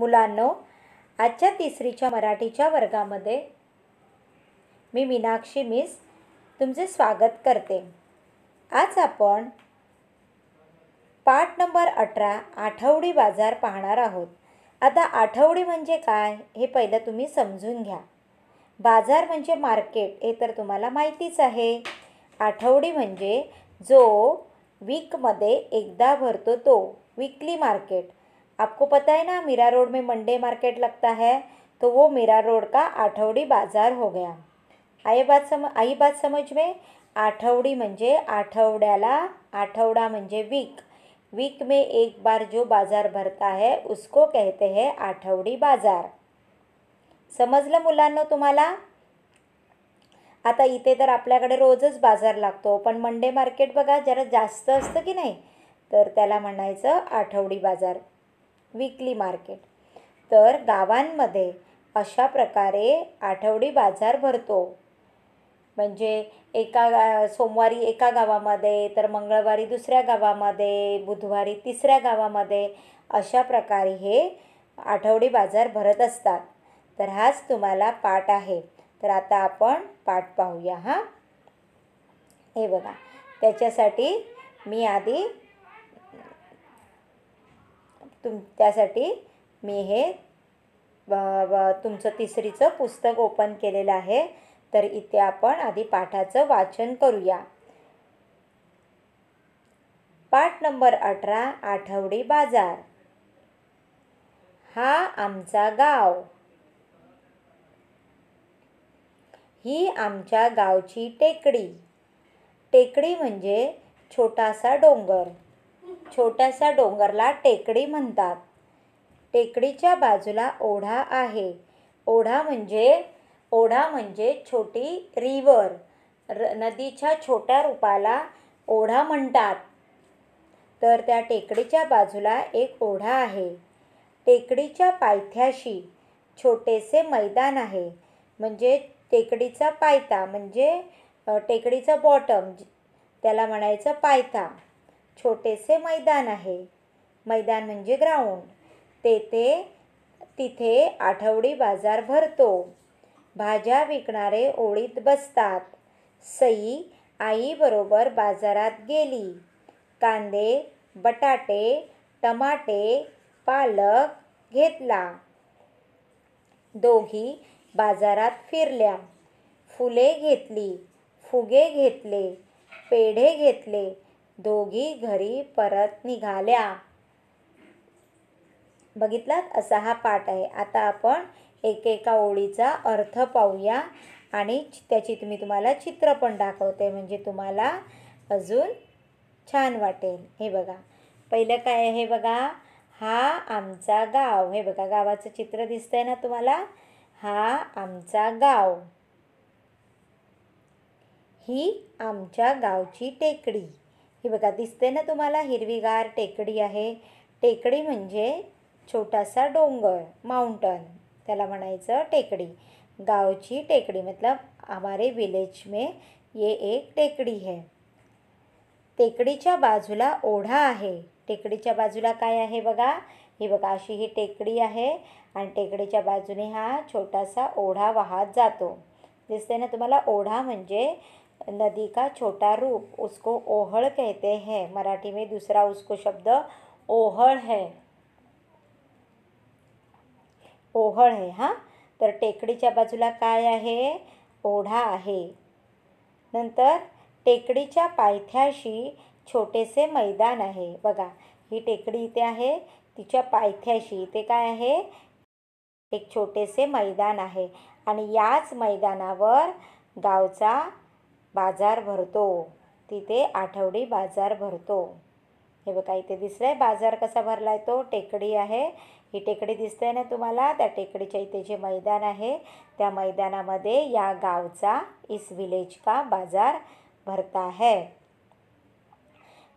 मुलांनो आजच्या तिसरीच्या मराठीच्या वर्गामध्ये मी मीनाक्षी मिस तुमचे स्वागत करते आज आपण पाठ नंबर अठरा आठवडी बाजार पाहणार आहोत आता आठवडी म्हणजे काय हे पहिलं तुम्ही समजून घ्या बाजार म्हणजे मार्केट हे तर तुम्हाला माहितीच आहे आठवडी म्हणजे जो वीकमध्ये एकदा भरतो तो वीकली मार्केट आपको पता है ना मीरा रोड में मंडे मार्केट लगता है तो वो मीरा रोड का आठवडी बाजार हो गया आई बात सम आई बात समझ में आठवडी म्हणजे आठवड्याला आठवडा म्हणजे वीक वीक में एक बार जो बाजार भरता है उसको कहते हैं आठवडी बाजार समजलं मुलांनो तुम्हाला आता इथे तर आपल्याकडे रोजच बाजार लागतो पण मंडे मार्केट बघा जरा जास्त असतं की नाही तर त्याला म्हणायचं आठवडी बाजार विकली मार्केट तर गावांमध्ये अशा प्रकारे आठवडी बाजार भरतो म्हणजे एका गा सोमवारी एका गावामध्ये तर मंगळवारी दुसऱ्या गावामध्ये बुधवारी तिसऱ्या गावामध्ये अशा प्रकारे हे आठवडी बाजार भरत असतात तर हाच तुम्हाला पाठ आहे तर आता आपण पाठ पाहूया हां हे बघा त्याच्यासाठी मी आधी तुम त्यासाठी मी हे तुमचं तिसरीचं पुस्तक ओपन केलेलं आहे तर इथे आपण आधी पाठाचं वाचन करूया पाठ नंबर अठरा आठवडी बाजार हा आमचा गाव ही आमच्या गावची टेकडी टेकडी म्हणजे छोटासा डोंगर छोट्याशा डोंगरला टेकडी म्हणतात टेकडीच्या बाजूला ओढा आहे ओढा म्हणजे ओढा म्हणजे छोटी रिवर र नदीच्या छोट्या रूपाला ओढा म्हणतात तर त्या टेकडीच्या बाजूला एक ओढा आहे टेकडीच्या पायथ्याशी छोटेसे मैदान आहे म्हणजे टेकडीचा पायथा म्हणजे टेकडीचा बॉटम त्याला म्हणायचं पायथा छोटेसे मैदान आहे मैदान म्हणजे ग्राउंड तेथे तिथे आठवडी बाजार भरतो भाज्या विकणारे ओळीत बसतात सई आईबरोबर बाजारात गेली कांदे बटाटे टमाटे पालक घेतला दोघी बाजारात फिरल्या फुले घेतली फुगे घेतले पेढे घेतले दोघी घरी परत निघाल्या बघितलात असा हा पाठ आहे आता आपण एकेका ओळीचा अर्थ पाहूया आणि त्याची मी तुम्हाला चित्र पण दाखवते म्हणजे तुम्हाला अजून छान वाटेल हे बघा पहिलं काय आहे बघा हा आमचा गाव हे बघा गावाचं चित्र दिसतंय ना तुम्हाला हा आमचा गाव ही आमच्या गावची टेकडी बघा दिसते ना तुम्हाला हिरवीगार टेकडी आहे टेकडी म्हणजे छोटासा डोंगर माउंटन त्याला म्हणायचं टेकडी गावची टेकडी मतलब हमारे विलेज में ये एक टेकडी है टेकडीच्या बाजूला ओढा आहे टेकडीच्या बाजूला काय आहे बघा ही बघा अशी ही टेकडी आहे आणि टेकडीच्या बाजूने हा छोटासा ओढा वाहत जातो दिसते ना तुम्हाला ओढा म्हणजे नदी का छोटा रूप उसको ओहळ कहते हैं मराठी में दूसरा उसको शब्द ओहळ है ओहळ है हां तर टेकडीच्या बाजूला काय आहे ओढा आहे नंतर टेकडीच्या पायथ्याशी छोटेसे मैदान आहे बघा ही टेकडी इथे आहे तिच्या पायथ्याशी इथे काय आहे एक छोटेसे मैदान आहे आणि याच मैदानावर गावचा बाजार भरतो तिथे आठवडी बाजार भरतो हे बघा इथे दिसलं आहे बाजार कसा भरला आहे तो टेकडी आहे ही टेकडी दिसते ना तुम्हाला त्या टेकडीच्या इथे जे मैदान आहे त्या मैदानामध्ये या गावचा इस विलेज का बाजार भरता आहे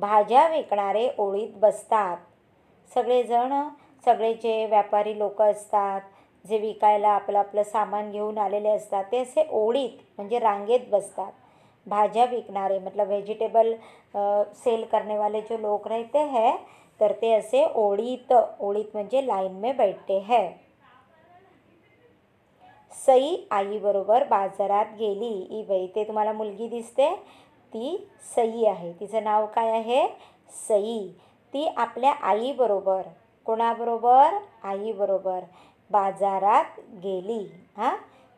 भाज्या विकणारे ओळीत बसतात सगळेजण सगळे जे व्यापारी लोक असतात जे विकायला आपलं आपलं सामान घेऊन आलेले असतात ते असे ओळीत म्हणजे रांगेत बसतात भाज्या विकणारे मतलब वेजिटेबल सेल करने वाले जो लोक रहते हैं करते असे ओळीत ओळीत म्हणजे लाईन में बैठते है सई आईबरोबर बाजारात गेली ई बाई ते तुम्हाला मुलगी दिसते ती सई आहे तिचं नाव काय आहे सई ती आपल्या आईबरोबर कोणाबरोबर आईबरोबर बाजारात गेली हां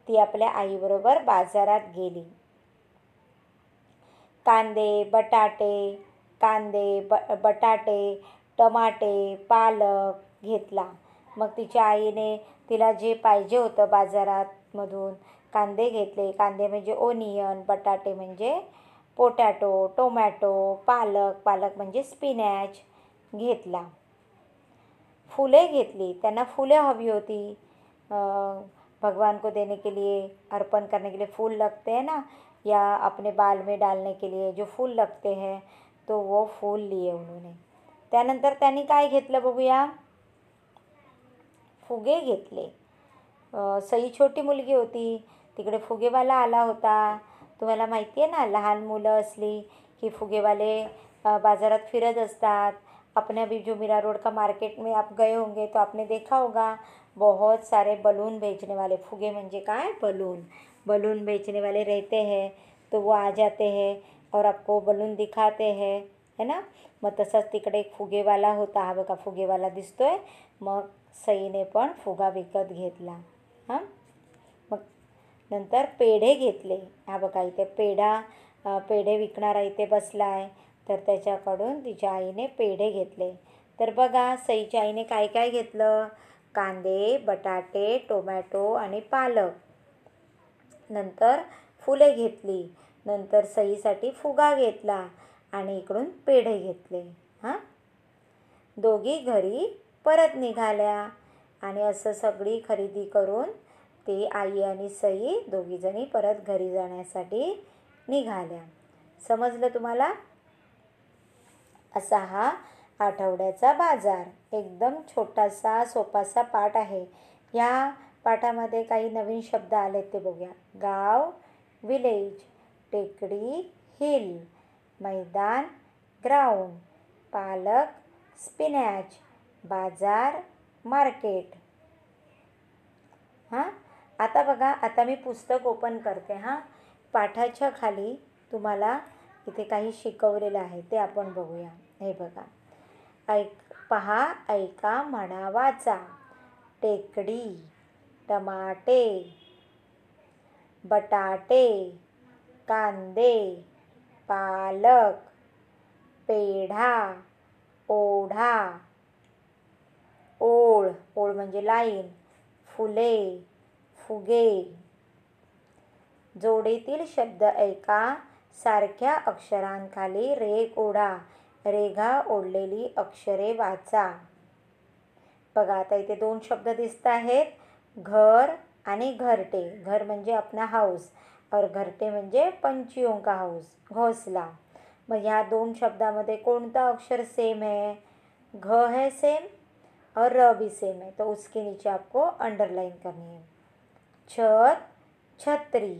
ती आपल्या आईबरोबर बाजारात गेली कांदे बटाटे कांदे ब बटाटे टमाटे पालक घेतला मग तिच्या आईने तिला जे पाहिजे होतं बाजारातमधून कांदे घेतले कांदे म्हणजे ओनियन बटाटे म्हणजे पोटॅटो टोमॅटो पालक पालक म्हणजे स्पिनॅच घेतला फुले घेतली त्यांना फुले हवी होती भगवान को देने के लिए अर्पण करने के लिए फूल लगते हैं ना या अपने बाल में डालने के लिए जो फूल लगते हैं तो वो फूल लिए उन्होंने त्यानंतर त्यांनी काय घेतलं बघूया फुगे घेतले सई छोटी मुलगी होती तिकडे फुगेवाला आला होता तुम्हाला माहिती आहे ना लहान मुलं असली की फुगेवाले बाज़ारात फिरत असतात अपने अभी जो मीरा रोड का मार्केट में आप गए होंगे तो आपने देखा होगा बहुत सारे बलून भेजने वाले फुगे म्हणजे काय बलून बलून बेचने वाले रहते हैं तो वो आ जाते हैं और आपको बलून दिखाते हैं है ना मग तसाच तिकडे एक फुगेवाला होता हा बघा फुगेवाला दिसतो आहे मग सईने पण फुगा विकत घेतला हां मग नंतर पेढे घेतले हा बघा इथे पेढा पेढे विकणारा इथे बसला आहे तर त्याच्याकडून तिच्या आईने पेढे घेतले तर बघा सईच्या आईने काय काय घेतलं कांदे बटाटे टोमॅटो आणि पालक नंतर फुले घेतली नंतर सईसाठी फुगा घेतला आणि इकडून पेढे घेतले हां दोघी घरी परत निघाल्या आणि असं सगळी खरेदी करून ती आई आणि सई दोघीजणी परत घरी जाण्यासाठी निघाल्या समजलं तुम्हाला असा हा आठवड्याचा बाजार एकदम छोटासा सोपासा पाठ आहे या पाठामध्ये काही नवीन शब्द आले ते बघूया गाव विलेज टेकडी हिल मैदान ग्राउंड पालक स्पिनॅच बाजार मार्केट हां आता बघा आता मी पुस्तक ओपन करते हां पाठाच्या खाली तुम्हाला इथे काही शिकवलेलं आहे ते आपण बघूया हे बघा ऐक पहा ऐका म्हणा वाचा टेकडी टमाटे बटाटे कांदे पालक पेढा ओढा ओळ ओळ म्हणजे लाईन फुले फुगे जोडीतील शब्द ऐका सारख्या अक्षरांखाली रेग ओढा रेघा ओढलेली अक्षरे वाचा बघा आता इथे दोन शब्द दिसत आहेत घर आणि घरटे घर म्हणजे अपना हाऊस और घरटे म्हणजे पंछियों का हाऊस घोसला मग ह्या दोन शब्दामध्ये कोणता अक्षर सेम है घ है सेम और र भी सेम है तो उसके नीचे आपको अंडरलाइन करनी है छत छतरी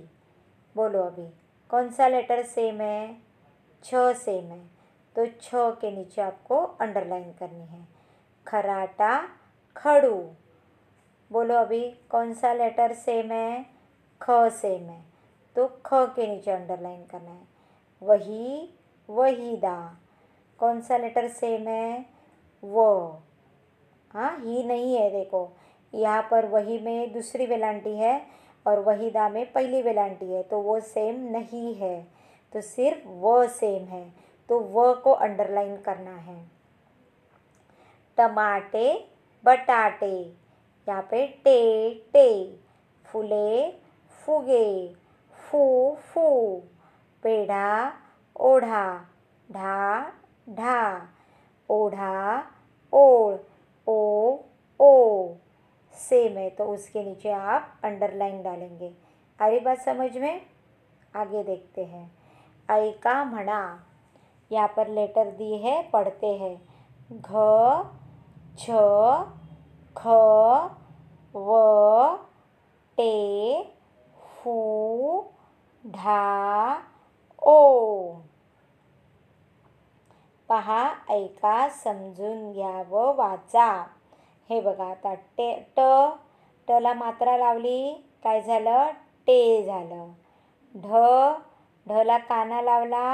बोलो अभी कौन सा लेटर सेम है छ सेम है तो छ के नीचे आपको अंडरलाइन करनी है खराटा खड़ू बोलो अभी कौन सा लेटर सेम है ख सेम है तो ख के नीचे अंडरलाइन करना है वही वहीदा कौन सा लेटर सेम है वो हाँ ही नहीं है देखो यहाँ पर वही में दूसरी वेलांटी है और वहीदा में पहली वेलांटी है तो वो सेम नहीं है तो सिर्फ व सेम है तो व को अंडरलाइन करना है टमाटे बटाटे यहाँ पे टे टे फूले फुगे फू फू पेढ़ा ओढ़ा ढा ढा ओढ़ा ओढ़ ओ ओ सेम है तो उसके नीचे आप अंडरलाइन डालेंगे अरे बात समझ में आगे देखते हैं ऐ का मणा यहाँ पर लेटर दी है पढ़ते हैं घ छ ख व टे फू ढा ओ पहा ऐका समजून घ्या व वाचा हे बघा आता टे ट टला मात्रा लावली काय झालं टे झालं ढ ढला काना लावला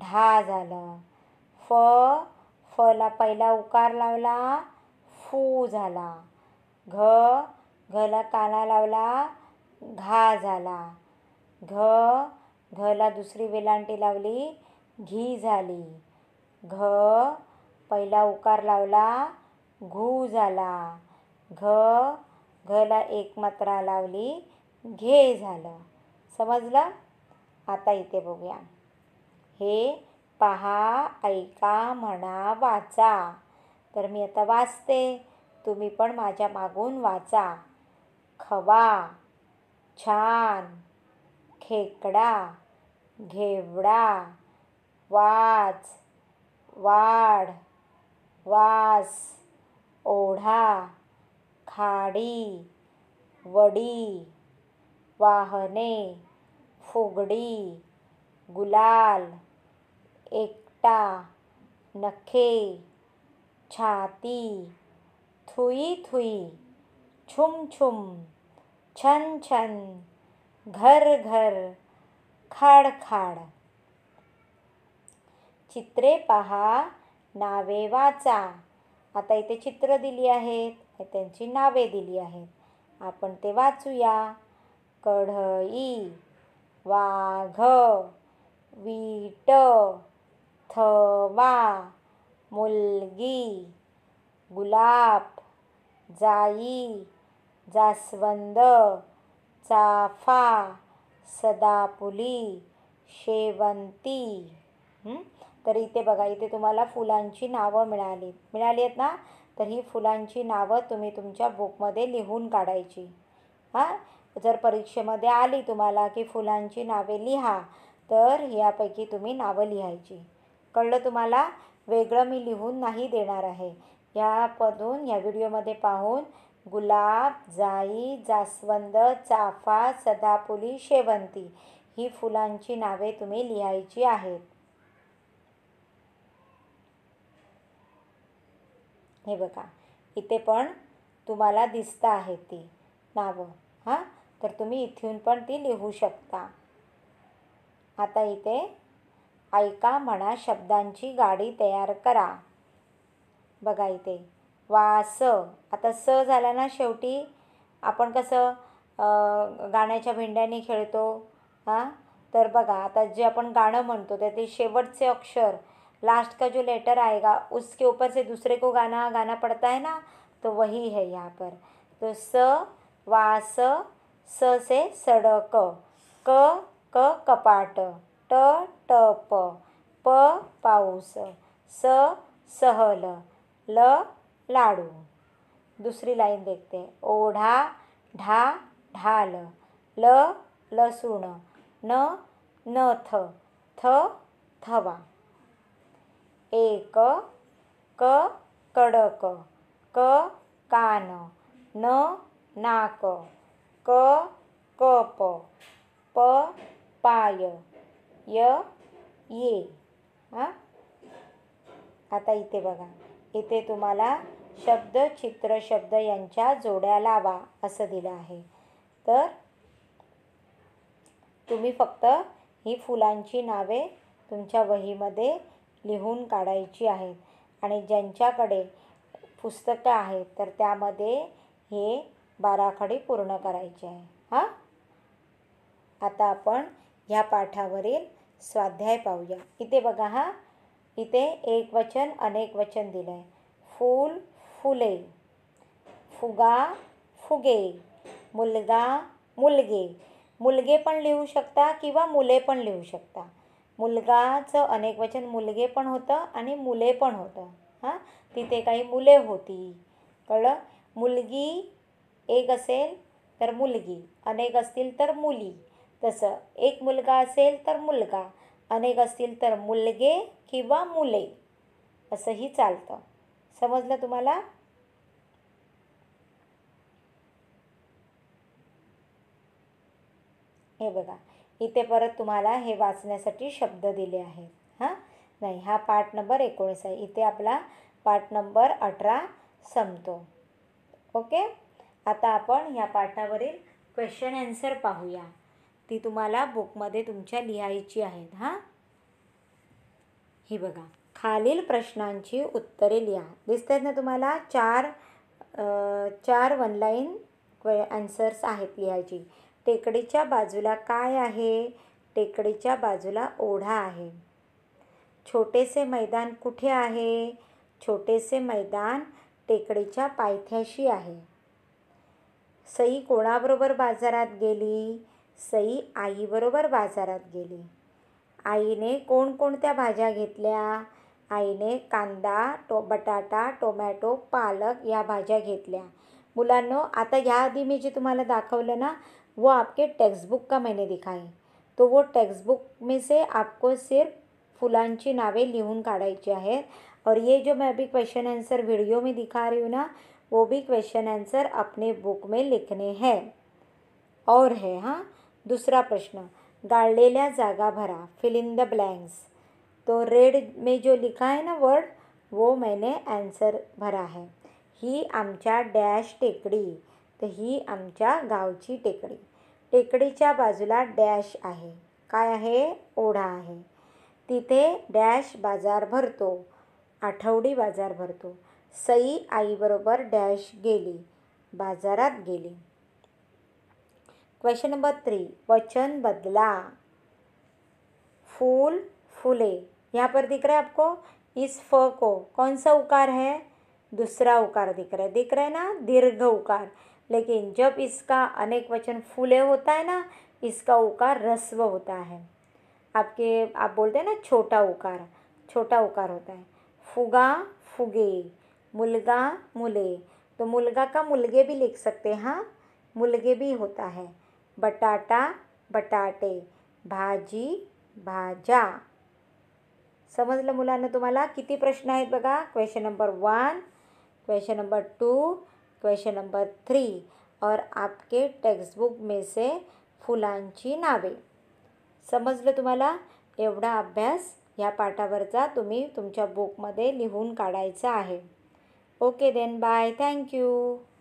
ढा झालं फ फला पहिला उकार लावला फू झाला घ घला काना लावला घा झाला घ घला दुसरी वेलांटी लावली घी झाली घ पहिला उकार लावला घू झाला घ घला एक मात्रा लावली घे झालं समजलं आता इथे बघूया हे पहा ऐका म्हणा वाचा तर मी आता वाचते तुम्ही पण माझ्या मागून वाचा खवा छान खेकडा घेवडा वाच वाढ वास ओढा खाडी वडी वाहने फुगडी गुलाल एकटा नखे छाती थुई थुई छुम छुम छन छन घर घर खाड खाड चित्रे पहा नावे वाचा आता इथे चित्र दिली आहेत त्यांची नावे दिली आहेत आपण ते वाचूया कढई वाघ वीट थवा मुलगी गुलाब जाई जास्वंद चाफा सदापुली शेवंती तर इथे बघा इथे तुम्हाला फुलांची नावं मिळाली मिळाली आहेत ना तर ही फुलांची नावं तुम्ही तुमच्या बुकमध्ये लिहून काढायची हां जर परीक्षेमध्ये आली तुम्हाला की फुलांची नावे लिहा तर यापैकी तुम्ही नावं लिहायची कळलं तुम्हाला वेगळं मी लिहून नाही देणार आहे या या व्हिडिओमध्ये पाहून गुलाब जाई जास्वंद चाफा सदापुली शेवंती ही फुलांची नावे तुम्ही लिहायची आहेत हे बघा इथे पण तुम्हाला दिसतं आहे ती नावं हां तर तुम्ही इथून पण ती लिहू शकता आता इथे ऐका म्हणा शब्दांची गाडी तयार करा बघा इथे वा स आता स झाला ना शेवटी आपण कसं गाण्याच्या भेंड्याने खेळतो हां तर बघा आता जे आपण गाणं म्हणतो ते शेवटचे अक्षर लास्ट का जो लेटर आएगा उसके ऊपर से दुसरे को गाना गाना पड़ता है ना तो वही है यहाँ पर तो स वा स से सडक क क कपाट ट टप प पाऊस स सहल ल लाडू दुसरी लाईन देखते ओढा ढा ढाल ल लसूण न नथ थ थवा एक क कडक क कान न नाक क कप प पाय य ये हां आता इथे बघा इथे तुम्हाला शब्द चित्र शब्द यांच्या जोड्या लावा असं दिलं आहे तर तुम्ही फक्त ही फुलांची नावे तुमच्या वहीमध्ये लिहून काढायची आहेत आणि ज्यांच्याकडे पुस्तकं आहेत तर त्यामध्ये हे बाराखडी पूर्ण करायचे आहे हां आता आपण ह्या पाठावरील स्वाध्याय पाहूया इथे बघा हा इथे एक वचन अनेक वचन दिलं आहे फूल फुले फुगा फुगे मुलगा मुलगे मुलगे पण लिहू शकता किंवा मुले पण लिहू शकता मुलगाचं अनेक वचन मुलगे पण होतं आणि मुले पण होतं हां तिथे काही मुले होती कळलं मुलगी एक असेल तर मुलगी अनेक असतील तर मुली तसं एक मुलगा असेल तर मुलगा अनेक असतील तर मुलगे किंवा मुले असंही चालतं समजलं तुम्हाला हे बघा इथे परत तुम्हाला हे वाचण्यासाठी शब्द दिले आहेत हां नाही हा पाठ नंबर एकोणीस आहे इथे आपला पाठ नंबर अठरा संपतो ओके आता आपण ह्या पाठावरील क्वेश्चन ॲन्सर पाहूया ती तुम्हाला बुकमध्ये तुमच्या लिहायची आहेत हां ही बघा खालील प्रश्नांची उत्तरे लिहा दिसत ना तुम्हाला चार चार वन लाईन आन्सर्स आहेत लिहायची टेकडीच्या बाजूला काय आहे टेकडीच्या बाजूला ओढा आहे छोटेसे मैदान कुठे आहे छोटेसे मैदान टेकडीच्या पायथ्याशी आहे सई कोणाबरोबर बाजारात गेली सई आईबरोबर बाजारात गेली आईने कोणकोणत्या भाज्या घेतल्या आईने कांदा टो बटाटा टोमॅटो पालक या भाज्या घेतल्या मुलांनो आता याआधी मी जे तुम्हाला दाखवलं ना वो आपके टेक्स्टबुक का मैंने दिखाई तो वो टेक्स्टबुक में से आपको सिर्फ फुलांची नावे लिहून काढायची आहेत और ये जो मैं अभी क्वेश्चन आन्सर व्हिडिओ में दिखा रही हूँ ना वो भी क्वेश्चन आन्सर अपने बुक में लिखने है और है हां दुसरा प्रश्न गाळलेल्या जागा भरा फिल इन द ब्लँक्स तो रेड में जो लिखा आहे ना वर्ड वो मैंने ॲन्सर भरा है ही आमच्या डॅश टेकडी तर ही आमच्या गावची टेकडी टेकडीच्या बाजूला डॅश आहे काय आहे ओढा आहे तिथे डॅश बाजार भरतो आठवडी बाजार भरतो सई आईबरोबर डॅश गेली बाजारात गेली क्वेश्चन नंबर थ्री वचन बदला फूल फूले यहाँ पर दिख रहा है आपको इस फ को कौन सा उकार है दूसरा उकार दिख रहा है दिख रहा है ना दीर्घ उकार लेकिन जब इसका अनेक वचन फूले होता है ना इसका उकार रस्व होता है आपके आप बोलते हैं ना छोटा उकार छोटा उकार होता है फुगा फुगे मुलगा मुले तो मुलगा का मुलगे भी लिख सकते हैं हाँ मुलगे भी होता है बटाटा बटाटे भाजी भाज्या समजलं मुलांना तुम्हाला किती प्रश्न आहेत बघा question number one question number two question number three और आपके टेक्स्टबुक में से फुलांची नावे समजलं तुम्हाला एवढा अभ्यास ह्या पाठावरचा तुम्ही तुमच्या बुकमध्ये लिहून काढायचा आहे ओके देन बाय थँक्यू